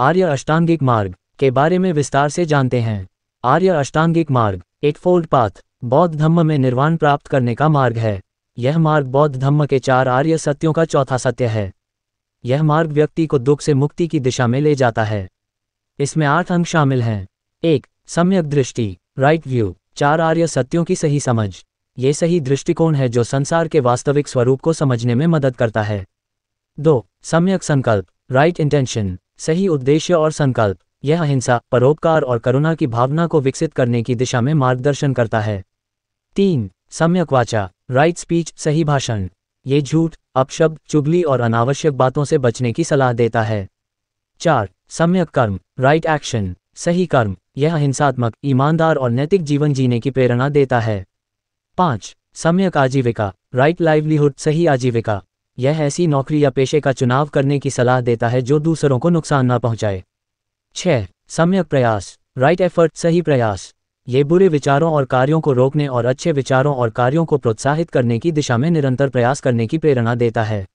आर्य अष्टांगिक मार्ग के बारे में विस्तार से जानते हैं आर्य अष्टांगिक मार्ग एक फोल्ड पाथ बौद्ध धम्म में निर्वाण प्राप्त करने का मार्ग है यह मार्ग बौद्ध धम्म के चार आर्य सत्यों का चौथा सत्य है यह मार्ग व्यक्ति को दुख से मुक्ति की दिशा में ले जाता है इसमें आठ अंक शामिल हैं एक सम्यक दृष्टि राइट व्यू चार आर्य सत्यों की सही समझ ये सही दृष्टिकोण है जो संसार के वास्तविक स्वरूप को समझने में मदद करता है दो सम्यक संकल्प राइट इंटेंशन सही उद्देश्य और संकल्प यह अहिंसा परोपकार और करुणा की भावना को विकसित करने की दिशा में मार्गदर्शन करता है तीन सम्यक वाचा राइट स्पीच सही भाषण ये झूठ अपशब्द चुगली और अनावश्यक बातों से बचने की सलाह देता है चार सम्यक कर्म राइट एक्शन सही कर्म यह अहिंसात्मक ईमानदार और नैतिक जीवन जीने की प्रेरणा देता है पांच सम्यक आजीविका राइट लाइवलीहुड सही आजीविका यह ऐसी नौकरी या पेशे का चुनाव करने की सलाह देता है जो दूसरों को नुकसान न पहुंचाए छह सम्यक प्रयास राइट एफर्ट सही प्रयास ये बुरे विचारों और कार्यों को रोकने और अच्छे विचारों और कार्यों को प्रोत्साहित करने की दिशा में निरंतर प्रयास करने की प्रेरणा देता है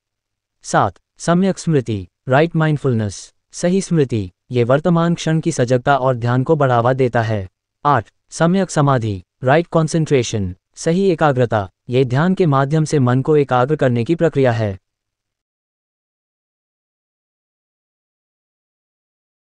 सात सम्यक स्मृति राइट माइंडफुलनेस सही स्मृति ये वर्तमान क्षण की सजगता और ध्यान को बढ़ावा देता है आठ सम्यक समाधि राइट कॉन्सेंट्रेशन सही एकाग्रता ये ध्यान के माध्यम से मन को एकाग्र करने की प्रक्रिया है